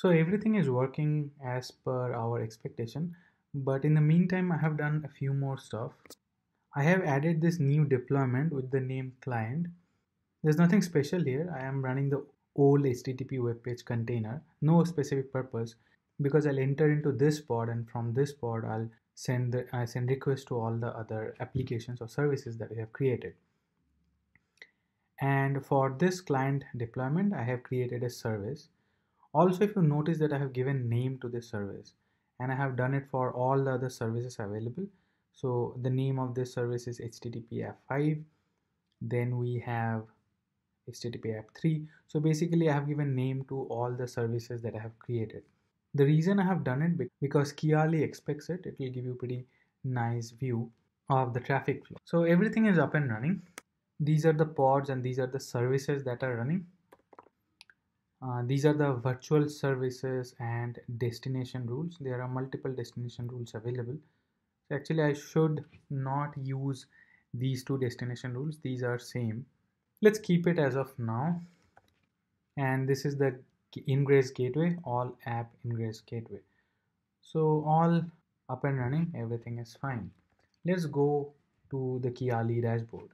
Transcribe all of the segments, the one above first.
So everything is working as per our expectation. But in the meantime, I have done a few more stuff. I have added this new deployment with the name client. There's nothing special here. I am running the old HTTP web page container, no specific purpose, because I'll enter into this pod and from this pod I'll send the I send requests to all the other applications or services that we have created. And for this client deployment, I have created a service. Also, if you notice that I have given name to this service and I have done it for all the other services available. So the name of this service is HTTP F5. Then we have HTTP app 3. So basically I have given name to all the services that I have created. The reason I have done it because Kiali expects it, it will give you pretty nice view of the traffic flow. So everything is up and running. These are the pods and these are the services that are running. Uh, these are the virtual services and destination rules. There are multiple destination rules available. So actually, I should not use these two destination rules. These are same. Let's keep it as of now. And this is the ingress gateway, all app ingress gateway. So all up and running, everything is fine. Let's go to the Kiali dashboard.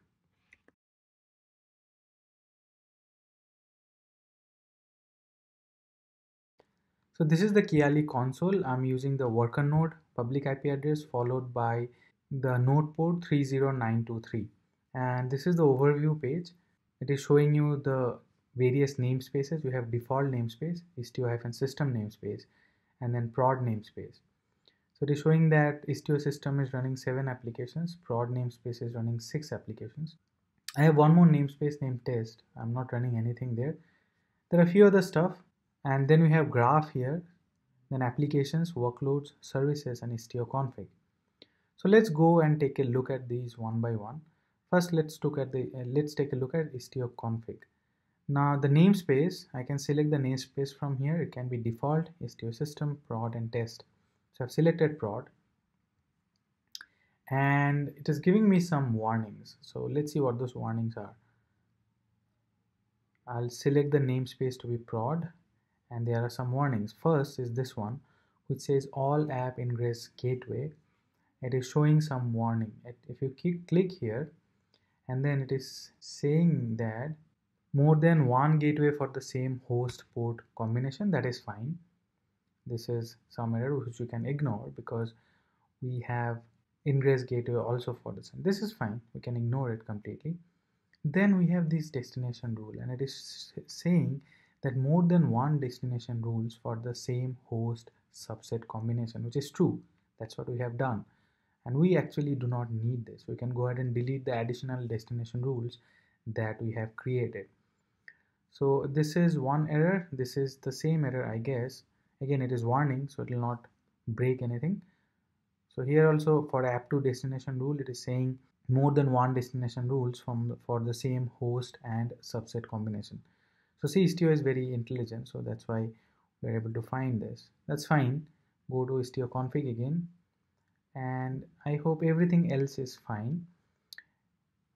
So this is the Kiali console. I'm using the worker node public IP address followed by the node port 30923 and this is the overview page. It is showing you the various namespaces. We have default namespace, istio system namespace and then prod namespace. So it is showing that istio system is running seven applications, prod namespace is running six applications. I have one more namespace named test. I'm not running anything there. There are a few other stuff and then we have graph here then applications workloads services and istio config so let's go and take a look at these one by one first let's look at the uh, let's take a look at istio config now the namespace i can select the namespace from here it can be default istio system prod and test so i've selected prod and it is giving me some warnings so let's see what those warnings are I'll select the namespace to be prod and there are some warnings. First is this one which says all app ingress gateway. It is showing some warning. If you click here and then it is saying that more than one gateway for the same host port combination that is fine. This is some error which you can ignore because we have ingress gateway also for this and this is fine we can ignore it completely then we have this destination rule and it is saying that more than one destination rules for the same host subset combination, which is true. That's what we have done. And we actually do not need this. We can go ahead and delete the additional destination rules that we have created. So this is one error. This is the same error, I guess. Again, it is warning, so it will not break anything. So here also for app to destination rule, it is saying more than one destination rules from the, for the same host and subset combination. So see istio is very intelligent, so that's why we're able to find this. That's fine. Go to Istio config again, and I hope everything else is fine.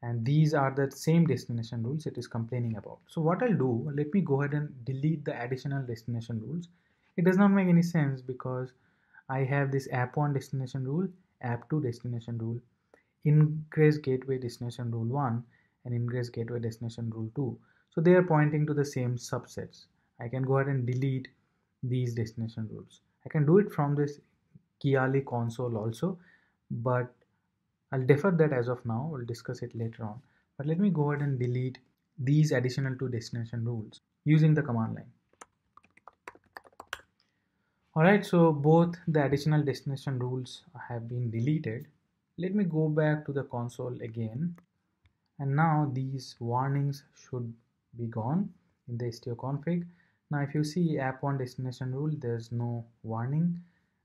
And these are the same destination rules it is complaining about. So what I'll do, let me go ahead and delete the additional destination rules. It does not make any sense because I have this app1 destination rule, app2 destination rule, ingress gateway destination rule 1, and ingress gateway destination rule 2. So they are pointing to the same subsets. I can go ahead and delete these destination rules. I can do it from this Kiali console also, but I'll defer that as of now. We'll discuss it later on. But let me go ahead and delete these additional two destination rules using the command line. Alright, so both the additional destination rules have been deleted. Let me go back to the console again. And now these warnings should be gone in the Istio config now if you see app1 destination rule there's no warning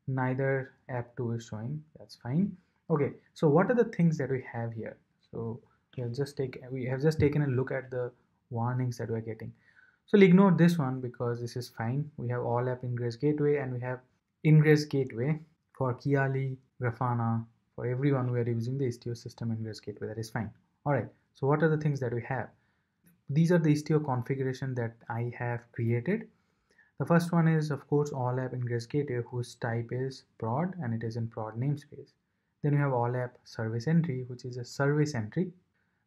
neither app2 is showing that's fine okay so what are the things that we have here so we have just take we have just taken a look at the warnings that we're getting so we'll ignore this one because this is fine we have all app ingress gateway and we have ingress gateway for kiali grafana for everyone we are using the istio system ingress gateway that is fine all right so what are the things that we have these are the Istio configuration that I have created. The first one is of course all app ingress gateway whose type is prod and it is in prod namespace. Then you have all app service entry which is a service entry.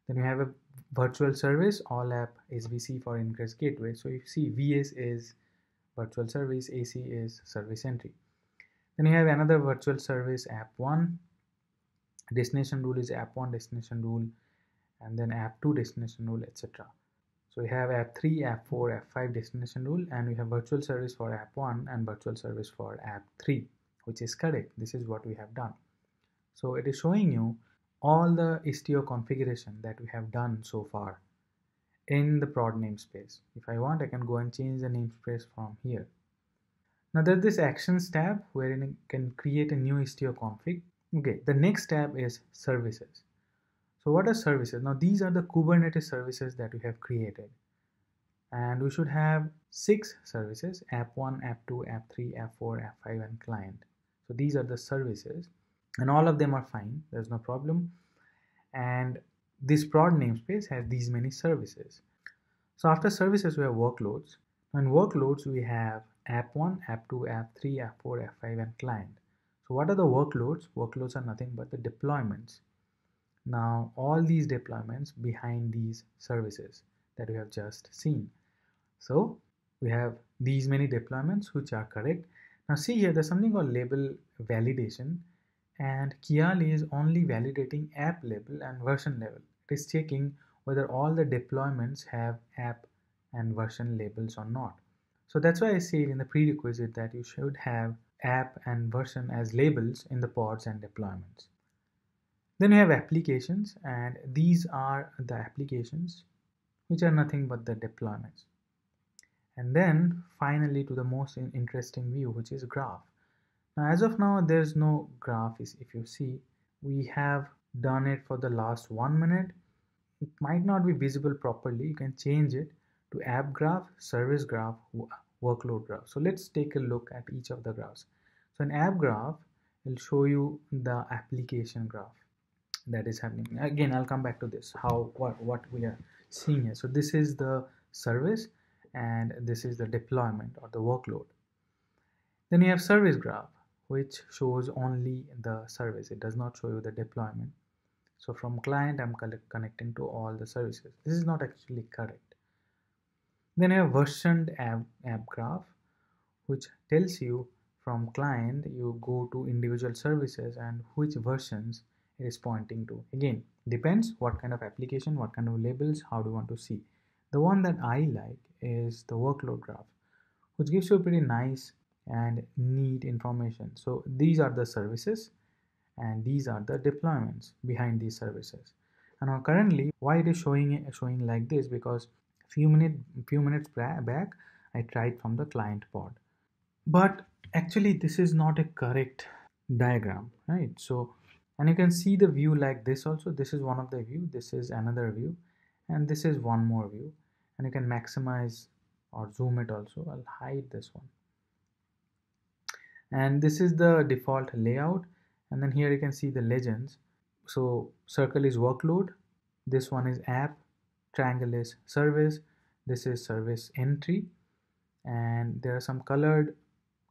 Then you have a virtual service all app SVC for ingress gateway. So you see VS is virtual service, AC is service entry. Then you have another virtual service app1. Destination rule is app1 destination rule and then app2 destination rule etc. So we have app 3, app 4, app 5 destination rule and we have virtual service for app 1 and virtual service for app 3 which is correct. This is what we have done. So it is showing you all the Istio configuration that we have done so far in the prod namespace. If I want I can go and change the namespace from here. Now there's this actions tab wherein I can create a new Istio config. Okay, the next tab is services. So what are services? Now these are the Kubernetes services that we have created. And we should have six services, app one, app two, app three, app four, app five, and client. So these are the services and all of them are fine. There's no problem. And this prod namespace has these many services. So after services, we have workloads. And workloads, we have app one, app two, app three, app four, app five, and client. So what are the workloads? Workloads are nothing but the deployments. Now all these deployments behind these services that we have just seen. So we have these many deployments which are correct. Now see here there's something called label validation and Kiali is only validating app level and version level. It is checking whether all the deployments have app and version labels or not. So that's why I said in the prerequisite that you should have app and version as labels in the pods and deployments. Then we have applications and these are the applications which are nothing but the deployments. And then finally to the most interesting view which is graph. Now as of now there's no graph is if you see we have done it for the last one minute. It might not be visible properly. You can change it to app graph, service graph, workload graph. So let's take a look at each of the graphs. So an app graph will show you the application graph that is happening again i'll come back to this how what what we are seeing here so this is the service and this is the deployment or the workload then you have service graph which shows only the service it does not show you the deployment so from client i'm connecting to all the services this is not actually correct then you have versioned app, app graph which tells you from client you go to individual services and which versions it is pointing to. Again, depends what kind of application, what kind of labels, how do you want to see. The one that I like is the workload graph, which gives you pretty nice and neat information. So these are the services and these are the deployments behind these services. And now currently, why it is showing showing like this? Because few minute few minutes back, I tried from the client pod, but actually this is not a correct diagram, right? So and you can see the view like this also this is one of the view this is another view and this is one more view and you can maximize or zoom it also I'll hide this one and this is the default layout and then here you can see the legends so circle is workload this one is app triangle is service this is service entry and there are some colored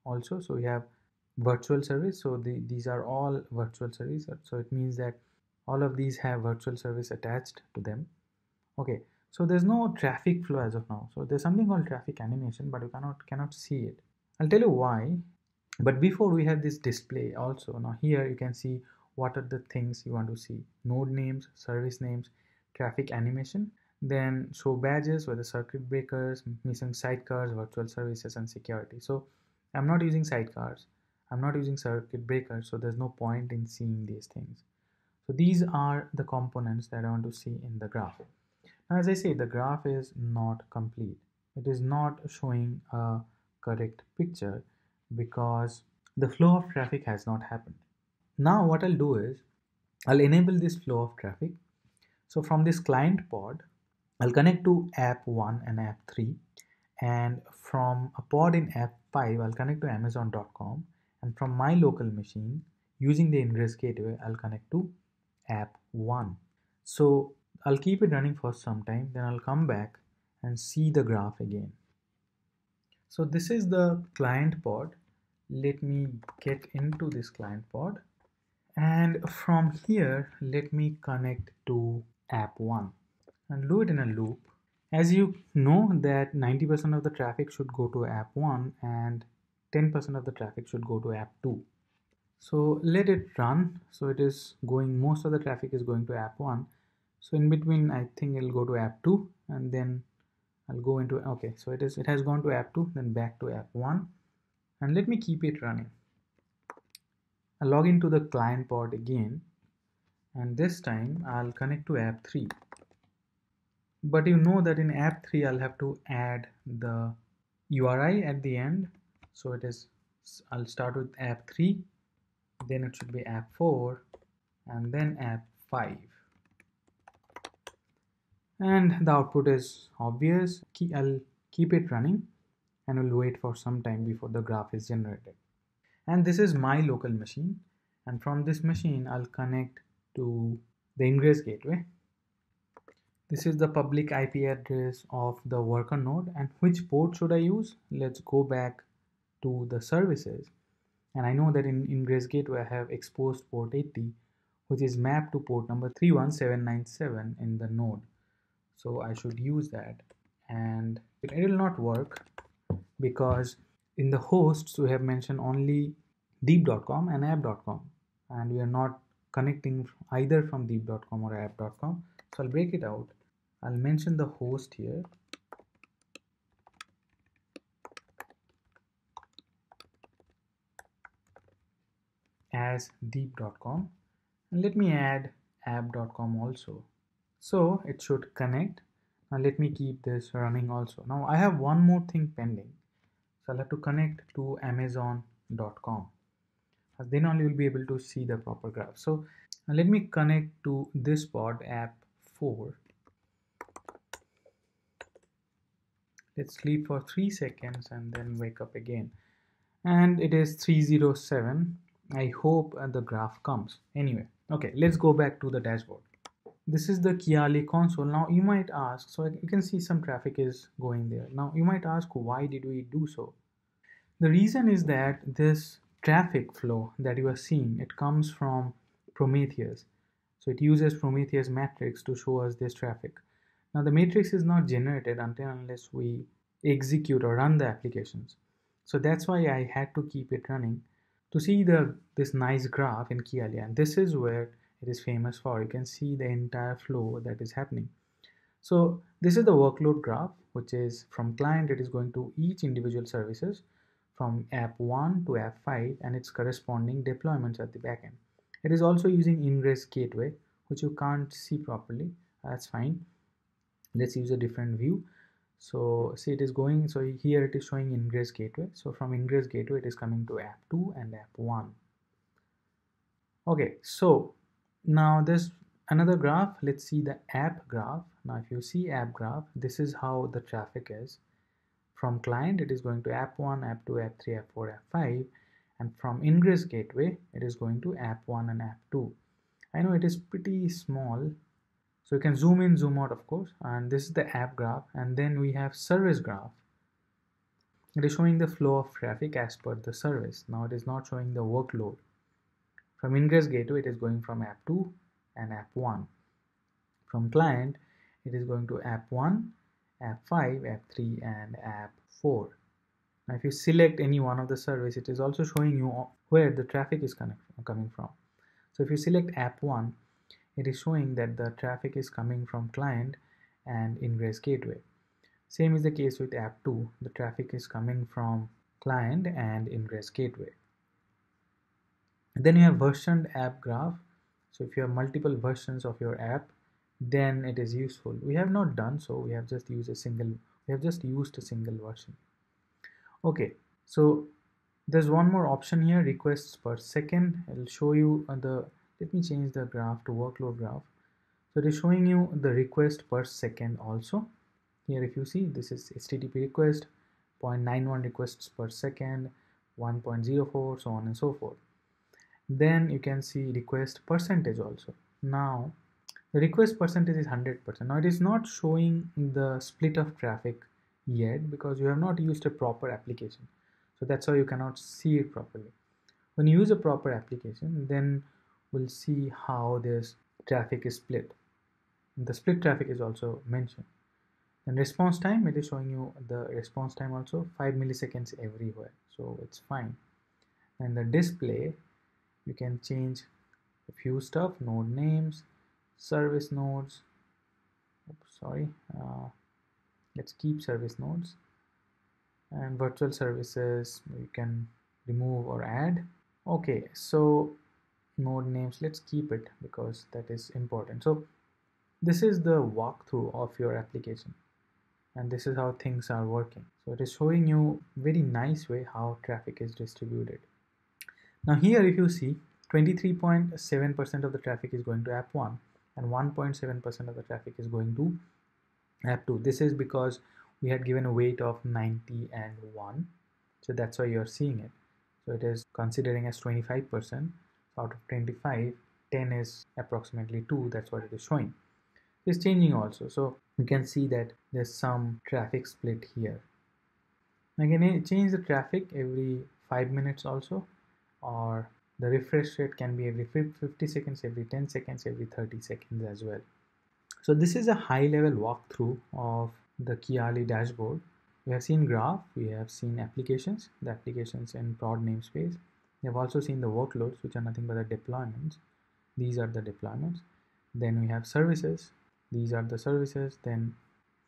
also so you have virtual service so the, these are all virtual service so it means that all of these have virtual service attached to them okay so there's no traffic flow as of now so there's something called traffic animation but you cannot cannot see it i'll tell you why but before we have this display also now here you can see what are the things you want to see node names service names traffic animation then show badges whether circuit breakers missing sidecars virtual services and security so i'm not using sidecars I'm not using circuit breaker, so there's no point in seeing these things. So these are the components that I want to see in the graph. Now, as I say, the graph is not complete. It is not showing a correct picture because the flow of traffic has not happened. Now, what I'll do is I'll enable this flow of traffic. So from this client pod, I'll connect to app 1 and app 3 and from a pod in app 5 I'll connect to amazon.com and from my local machine using the ingress gateway I'll connect to app 1 so I'll keep it running for some time then I'll come back and see the graph again so this is the client pod let me get into this client pod and from here let me connect to app 1 and do it in a loop as you know that 90% of the traffic should go to app 1 and 10% of the traffic should go to app 2 so let it run so it is going most of the traffic is going to app 1 so in between i think it'll go to app 2 and then i'll go into okay so it is it has gone to app 2 then back to app 1 and let me keep it running i'll log into the client pod again and this time i'll connect to app 3 but you know that in app 3 i'll have to add the uri at the end so it is I'll start with app 3 then it should be app 4 and then app 5 and the output is obvious I'll keep it running and we'll wait for some time before the graph is generated and this is my local machine and from this machine I'll connect to the ingress gateway this is the public IP address of the worker node and which port should I use let's go back to the services. And I know that in, ingress Grace Gateway, I have exposed port 80, which is mapped to port number 31797 in the node. So I should use that and it will not work because in the hosts we have mentioned only deep.com and app.com and we are not connecting either from deep.com or app.com so I'll break it out I'll mention the host here as deep.com and let me add app.com also so it should connect now let me keep this running also now I have one more thing pending so I'll have to connect to amazon.com then only you'll be able to see the proper graph so let me connect to this pod app 4 let's sleep for 3 seconds and then wake up again and it is 307 I hope the graph comes. Anyway, okay, let's go back to the dashboard. This is the Kiali console. Now you might ask, so you can see some traffic is going there. Now you might ask, why did we do so? The reason is that this traffic flow that you are seeing, it comes from Prometheus. So it uses Prometheus matrix to show us this traffic. Now the matrix is not generated until unless we execute or run the applications. So that's why I had to keep it running to see the this nice graph in Kialia and this is where it is famous for you can see the entire flow that is happening so this is the workload graph which is from client it is going to each individual services from app 1 to app 5 and its corresponding deployments at the backend it is also using ingress gateway which you can't see properly that's fine let's use a different view so see it is going so here it is showing ingress gateway so from ingress gateway it is coming to app 2 and app 1 okay so now this another graph let's see the app graph now if you see app graph this is how the traffic is from client it is going to app 1 app 2 app 3 app 4 app 5 and from ingress gateway it is going to app 1 and app 2 i know it is pretty small so you can zoom in, zoom out, of course. And this is the app graph. And then we have service graph. It is showing the flow of traffic as per the service. Now it is not showing the workload. From ingress gateway, it is going from app 2 and app 1. From client, it is going to app 1, app 5, app 3, and app 4. Now if you select any one of the service, it is also showing you where the traffic is coming from. So if you select app 1, it is showing that the traffic is coming from client and ingress gateway. Same is the case with app2, the traffic is coming from client and ingress gateway. Then you have versioned app graph. So if you have multiple versions of your app, then it is useful. We have not done so, we have just used a single, we have just used a single version. Okay, so there's one more option here, requests per second. It'll show you uh, the let me change the graph to workload graph so it is showing you the request per second also here if you see this is http request 0.91 requests per second 1.04 so on and so forth then you can see request percentage also now the request percentage is 100% now it is not showing the split of traffic yet because you have not used a proper application so that's why you cannot see it properly when you use a proper application then we'll see how this traffic is split the split traffic is also mentioned and response time it is showing you the response time also 5 milliseconds everywhere so it's fine and the display you can change a few stuff node names service nodes oops, sorry uh, let's keep service nodes and virtual services you can remove or add okay so node names let's keep it because that is important so this is the walkthrough of your application and this is how things are working so it is showing you very nice way how traffic is distributed now here if you see 23.7% of the traffic is going to app 1 and 1.7% of the traffic is going to app 2 this is because we had given a weight of 90 and 1 so that's why you're seeing it so it is considering as 25% out of 25 10 is approximately 2 that's what it is showing it's changing also so you can see that there's some traffic split here I can change the traffic every 5 minutes also or the refresh rate can be every 50 seconds every 10 seconds every 30 seconds as well so this is a high level walkthrough of the Kiali dashboard we have seen graph we have seen applications the applications in broad namespace we have also seen the workloads, which are nothing but the deployments. These are the deployments. Then we have services. These are the services. Then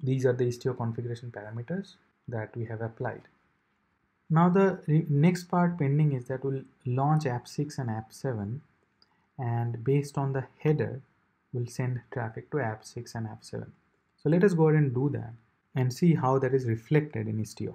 these are the Istio configuration parameters that we have applied. Now the next part pending is that we'll launch app 6 and app 7 and based on the header we'll send traffic to app 6 and app 7. So let us go ahead and do that and see how that is reflected in Istio.